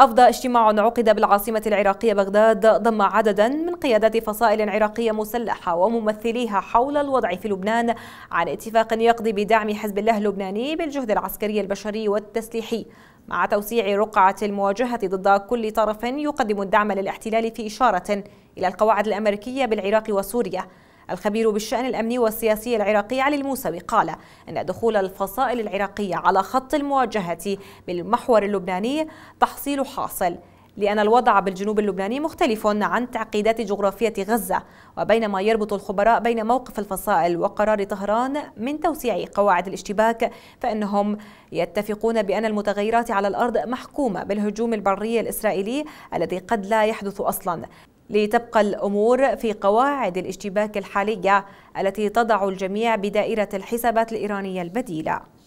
أفضى اجتماع عقد بالعاصمة العراقية بغداد ضم عددا من قيادات فصائل عراقية مسلحة وممثليها حول الوضع في لبنان عن اتفاق يقضي بدعم حزب الله اللبناني بالجهد العسكري البشري والتسليحي مع توسيع رقعة المواجهة ضد كل طرف يقدم الدعم للاحتلال في إشارة إلى القواعد الأمريكية بالعراق وسوريا الخبير بالشأن الأمني والسياسي العراقي علي الموسوي قال أن دخول الفصائل العراقية على خط المواجهة بالمحور اللبناني تحصيل حاصل لأن الوضع بالجنوب اللبناني مختلف عن تعقيدات جغرافية غزة وبينما يربط الخبراء بين موقف الفصائل وقرار طهران من توسيع قواعد الاشتباك فإنهم يتفقون بأن المتغيرات على الأرض محكومة بالهجوم البري الإسرائيلي الذي قد لا يحدث أصلا لتبقى الأمور في قواعد الاشتباك الحالية التي تضع الجميع بدائرة الحسابات الإيرانية البديلة